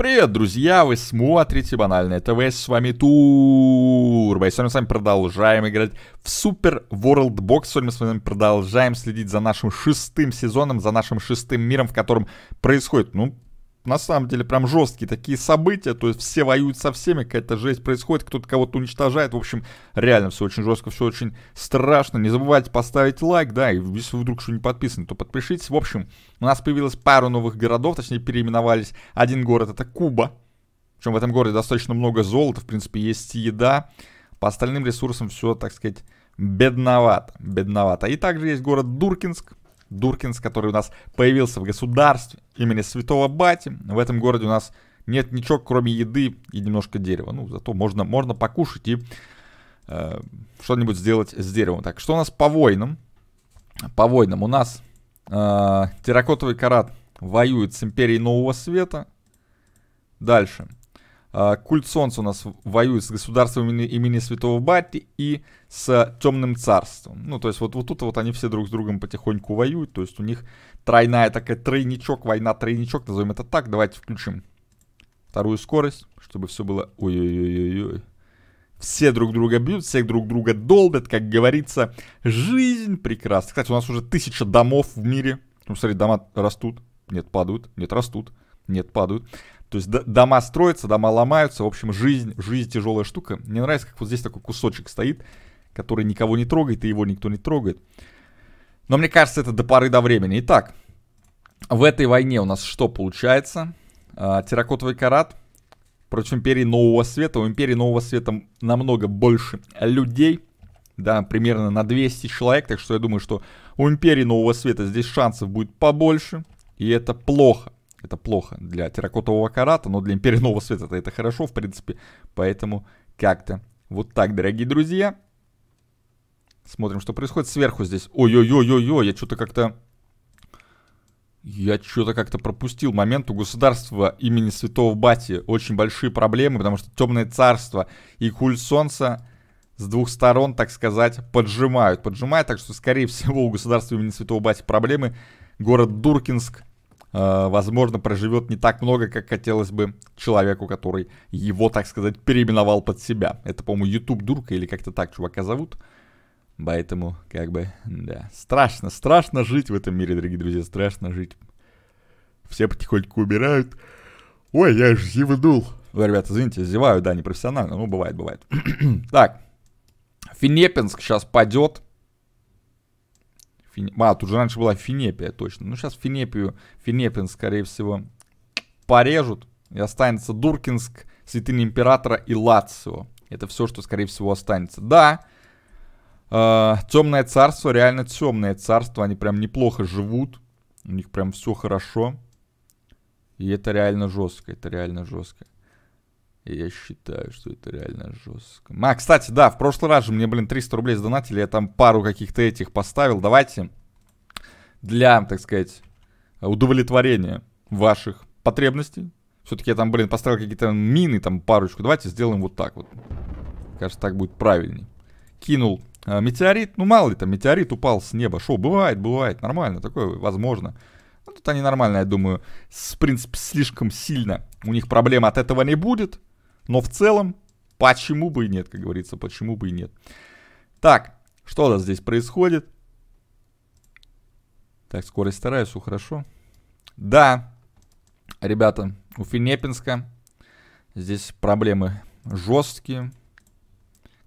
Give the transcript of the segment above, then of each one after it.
Привет, друзья! Вы смотрите Банальное ТВ, с вами Турбо. И сегодня мы с вами продолжаем играть в Супер World Box. Сегодня мы с вами продолжаем следить за нашим шестым сезоном, за нашим шестым миром, в котором происходит, ну, на самом деле прям жесткие такие события, то есть все воюют со всеми, какая-то жесть происходит, кто-то кого-то уничтожает, в общем, реально все очень жестко, все очень страшно, не забывайте поставить лайк, да, и если вы вдруг что не подписаны, то подпишитесь, в общем, у нас появилось пару новых городов, точнее переименовались, один город это Куба, причем в этом городе достаточно много золота, в принципе, есть еда, по остальным ресурсам все, так сказать, бедновато, бедновато. И также есть город Дуркинск, Дуркинс, который у нас появился в государстве имени Святого Бати. В этом городе у нас нет ничего, кроме еды и немножко дерева. Ну, зато можно, можно покушать и э, что-нибудь сделать с деревом. Так, что у нас по войнам? По войнам у нас э, терракотовый карат воюет с империей Нового Света. Дальше. А, культ Солнца у нас воюет с государством имени, имени Святого Бати и с Темным Царством. Ну, то есть вот, вот тут вот они все друг с другом потихоньку воюют. То есть у них тройная такая тройничок, война тройничок, назовем это так. Давайте включим вторую скорость, чтобы все было... Ой-ой-ой-ой-ой. Все друг друга бьют, всех друг друга долбят, как говорится. Жизнь прекрасна. Кстати, у нас уже тысяча домов в мире. Ну, смотри, дома растут. Нет, падают. Нет, растут. Нет, падают. То есть дома строятся, дома ломаются. В общем, жизнь, жизнь тяжелая штука. Мне нравится, как вот здесь такой кусочек стоит, который никого не трогает, и его никто не трогает. Но мне кажется, это до поры до времени. Итак, в этой войне у нас что получается? А, терракотовый карат против Империи Нового Света. У Империи Нового Света намного больше людей. Да, примерно на 200 человек. Так что я думаю, что у Империи Нового Света здесь шансов будет побольше. И это плохо. Это плохо для терракотового карата, но для империи нового света это, это хорошо, в принципе. Поэтому как-то вот так, дорогие друзья. Смотрим, что происходит сверху здесь. Ой-ой-ой-ой-ой, я что-то как-то... Я что-то как-то пропустил момент. У государства имени Святого Бати очень большие проблемы, потому что Темное Царство и Куль Солнца с двух сторон, так сказать, поджимают. Поджимают, так что, скорее всего, у государства имени Святого Бати проблемы. Город Дуркинск Э, возможно, проживет не так много, как хотелось бы человеку, который его, так сказать, переименовал под себя. Это, по-моему, YouTube Дурка или как-то так чувака зовут. Поэтому, как бы, да, страшно, страшно жить в этом мире, дорогие друзья, страшно жить. Все потихоньку умирают. Ой, я же зевнул. Вы, ребята, извините, зеваю, да, непрофессионально, ну, бывает, бывает. так, Финепинск сейчас падет. Фин... А, тут же раньше была Финепия, точно. Ну, сейчас Финепию, Финепин, скорее всего, порежут. И останется Дуркинск, Святыня Императора и Лацио. Это все, что, скорее всего, останется. Да, э, Темное Царство, реально Темное Царство. Они прям неплохо живут. У них прям все хорошо. И это реально жестко, это реально жестко. Я считаю, что это реально жестко. А, кстати, да, в прошлый раз же мне, блин, 300 рублей сдонатили. Я там пару каких-то этих поставил. Давайте для, так сказать, удовлетворения ваших потребностей. Все-таки я там, блин, поставил какие-то мины, там парочку. Давайте сделаем вот так вот. Кажется, так будет правильней. Кинул э, метеорит. Ну, мало ли там, метеорит упал с неба. Шо, бывает, бывает. Нормально, такое возможно. Ну, тут они нормально, я думаю. С, в принципе, слишком сильно у них проблем от этого не будет. Но в целом, почему бы и нет, как говорится, почему бы и нет. Так, что у нас здесь происходит? Так, скорость стараюсь все хорошо. Да, ребята, у Финепинска здесь проблемы жесткие,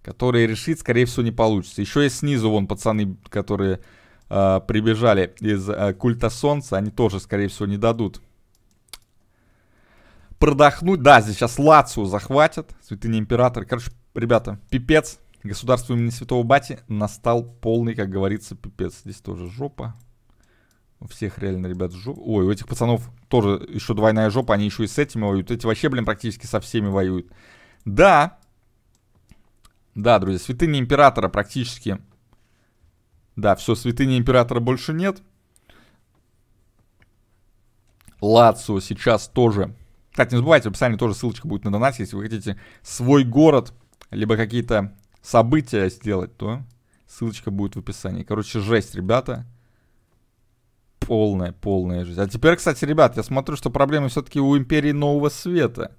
которые решить, скорее всего, не получится. Еще и снизу вон пацаны, которые э, прибежали из э, культа солнца, они тоже, скорее всего, не дадут продохнуть. Да, здесь сейчас Лацию захватят, святыни императора. Короче, ребята, пипец. Государство имени Святого Бати настал полный, как говорится, пипец. Здесь тоже жопа. У всех реально, ребят, жопа. Ой, у этих пацанов тоже еще двойная жопа. Они еще и с этими воюют. Эти вообще, блин, практически со всеми воюют. Да. Да, друзья, святыни императора практически... Да, все, святыни императора больше нет. Лацио сейчас тоже кстати, не забывайте, в описании тоже ссылочка будет на донат. Если вы хотите свой город, либо какие-то события сделать, то ссылочка будет в описании. Короче, жесть, ребята. Полная, полная жесть. А теперь, кстати, ребят, я смотрю, что проблемы все-таки у Империи Нового Света.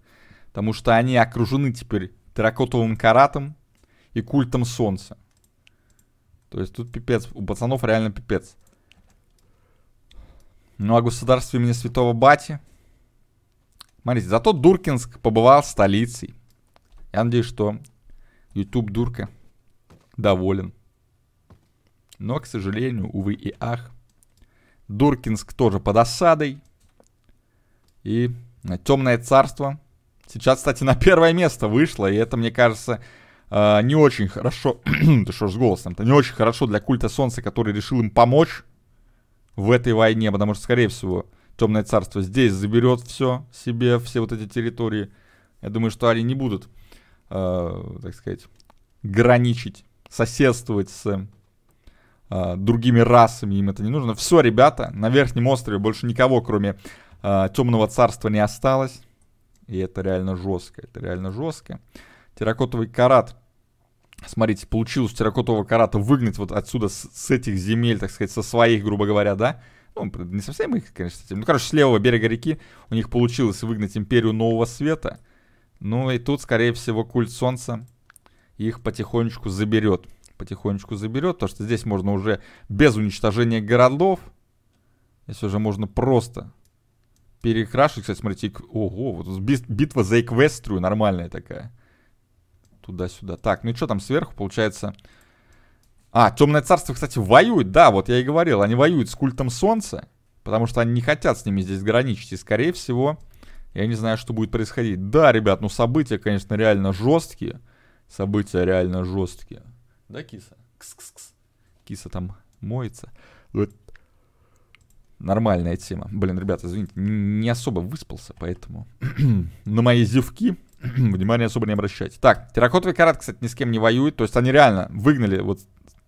Потому что они окружены теперь терракотовым каратом и культом солнца. То есть тут пипец. У пацанов реально пипец. Ну а государство имени Святого Бати Смотрите, зато Дуркинск побывал столицей. Я надеюсь, что YouTube Дурка доволен. Но, к сожалению, увы и ах, Дуркинск тоже под осадой. И э, Темное Царство сейчас, кстати, на первое место вышло. И это, мне кажется, э, не очень хорошо... да что ж с голосом-то? Не очень хорошо для культа Солнца, который решил им помочь в этой войне. Потому что, скорее всего, Темное царство здесь заберет все себе, все вот эти территории. Я думаю, что они не будут, э, так сказать, граничить, соседствовать с э, другими расами. Им это не нужно. Все, ребята, на Верхнем острове больше никого, кроме э, Темного царства, не осталось. И это реально жестко. Это реально жестко. Терракотовый карат. Смотрите, получилось терракотового карата выгнать вот отсюда с, с этих земель, так сказать, со своих, грубо говоря, да? Ну, не совсем их, конечно, Ну, короче, с левого берега реки у них получилось выгнать империю нового света. Ну, и тут, скорее всего, культ солнца их потихонечку заберет. Потихонечку заберет, потому что здесь можно уже без уничтожения городов. Здесь уже можно просто перекрашивать. Кстати, смотрите, ого, вот битва за Эквестрию нормальная такая. Туда-сюда. Так, ну и что там сверху, получается... А, Темное Царство, кстати, воюет, да, вот я и говорил, они воюют с культом Солнца, потому что они не хотят с ними здесь граничить, и, скорее всего, я не знаю, что будет происходить. Да, ребят, ну события, конечно, реально жесткие, события реально жесткие. Да, киса? Кс-кс-кс. Киса там моется. Вот. Нормальная тема. Блин, ребята, извините, не особо выспался, поэтому на мои зевки внимание особо не обращайте. Так, терракотовый карат, кстати, ни с кем не воюет. То есть они реально выгнали вот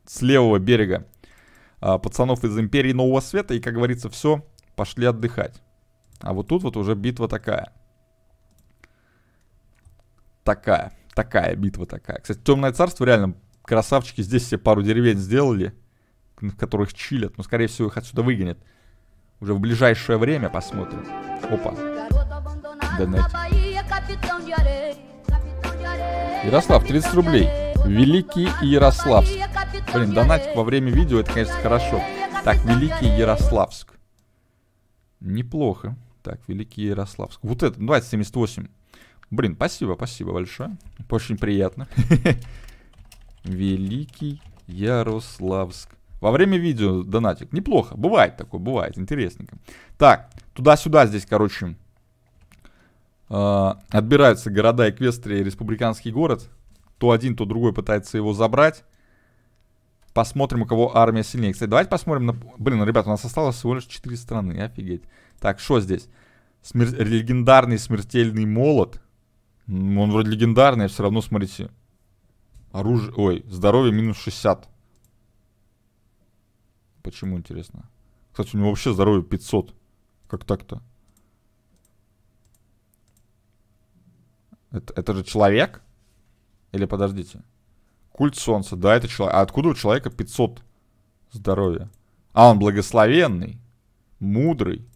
с левого берега а, пацанов из Империи Нового Света. И, как говорится, все, пошли отдыхать. А вот тут вот уже битва такая. Такая. Такая битва такая. Кстати, Темное Царство реально красавчики здесь себе пару деревень сделали, в которых чилят. Но, скорее всего, их отсюда выгонят. Уже в ближайшее время посмотрим. Опа. Ярослав, 30 рублей. Великий Ярославск. Блин, донатик во время видео, это, конечно, хорошо. Так, Великий Ярославск. Неплохо. Так, Великий Ярославск. Вот это, 2078. Блин, спасибо, спасибо большое. Очень приятно. Великий Ярославск. Во время видео донатик. Неплохо. Бывает такое, бывает. Интересненько. Так, туда-сюда здесь, короче, а, отбираются города Эквестрии и республиканский город. То один, то другой пытается его забрать. Посмотрим, у кого армия сильнее. Кстати, давайте посмотрим на... Блин, ну, ребят, у нас осталось всего лишь 4 страны. Офигеть. Так, что здесь? Смер... Легендарный смертельный молот. Ну, он вроде легендарный, а все равно, смотрите. Оружие... Ой, здоровье минус 60. Почему, интересно? Кстати, у него вообще здоровье 500. Как так-то? Это, это же человек? Или подождите. Культ солнца, да, это человек. А откуда у человека 500 здоровья? А он благословенный, мудрый.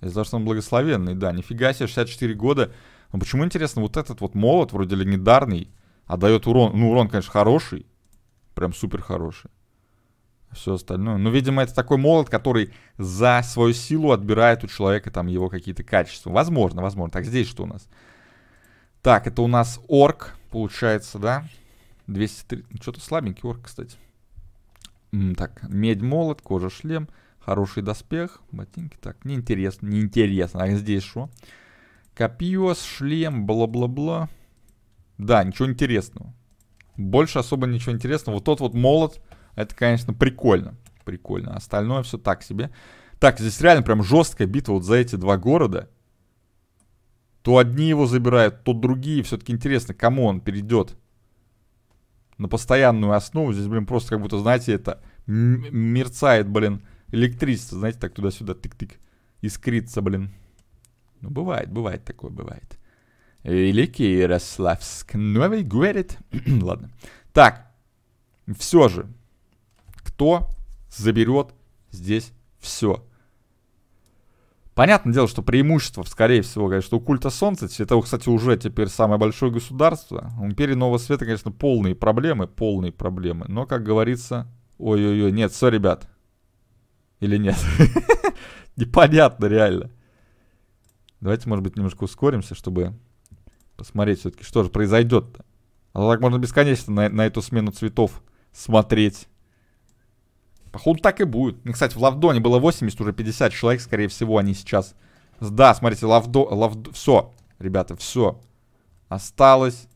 Из-за что он благословенный, да. Нифига себе, 64 года. Но почему, интересно, вот этот вот молот, вроде легендарный, отдает а урон. Ну, урон, конечно, хороший. Прям супер хороший. А Все остальное. Ну, видимо, это такой молот, который за свою силу отбирает у человека там его какие-то качества. Возможно, возможно. Так, здесь что у нас? Так, это у нас орк, получается, да? 203. Ну, что-то слабенький орк, кстати. Так, медь молот, кожа шлем, хороший доспех, ботинки. Так, неинтересно, неинтересно. А здесь что? Копье, шлем, бла-бла-бла. Да, ничего интересного. Больше особо ничего интересного. Вот тот вот молот, это, конечно, прикольно. Прикольно. Остальное все так себе. Так, здесь реально прям жесткая битва вот за эти два города. То одни его забирают, то другие. Все-таки интересно, кому он перейдет на постоянную основу. Здесь, блин, просто как будто, знаете, это мерцает, блин, электричество, знаете, так туда-сюда, тык-тык, искрится, блин. Ну, бывает, бывает такое, бывает. Великий Ярославск, новый ну, а говорит Ладно. Так, все же, кто заберет здесь все? Понятное дело, что преимущество, скорее всего, конечно, у культа Солнца, это, кстати, уже теперь самое большое государство. У империи Нового Света, конечно, полные проблемы, полные проблемы. Но, как говорится, ой-ой-ой, нет, все, ребят. Или нет? Непонятно, реально. Давайте, может быть, немножко ускоримся, чтобы посмотреть все-таки, что же произойдет-то. А так можно бесконечно на, на эту смену цветов смотреть. Походу так и будет. Ну, кстати, в Лавдоне было 80, уже 50 человек, скорее всего, они сейчас... Да, смотрите, Лавдо... Лавдо... Все, ребята, все. Осталось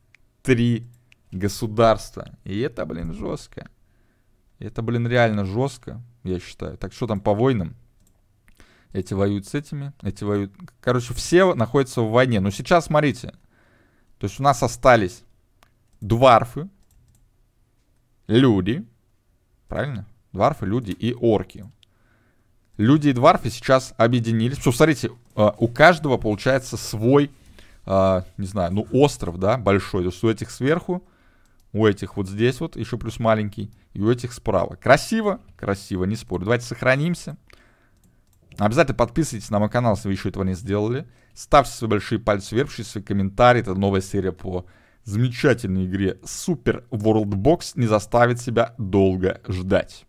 три государства. И это, блин, жестко. Это, блин, реально жестко, я считаю. Так что там по войнам? Эти воюют с этими, эти воюют... Короче, все находятся в войне. Но сейчас, смотрите. То есть у нас остались дварфы, люди, правильно? Дварфы, люди и орки. Люди и дварфы сейчас объединились. Все, смотрите, э, у каждого получается свой, э, не знаю, ну остров, да, большой. То есть у этих сверху, у этих вот здесь вот, еще плюс маленький, и у этих справа. Красиво? Красиво, не спорю. Давайте сохранимся. Обязательно подписывайтесь на мой канал, если вы еще этого не сделали. Ставьте свои большие пальцы вверх, пишите свои комментарии. Это новая серия по замечательной игре Super World Box не заставит себя долго ждать.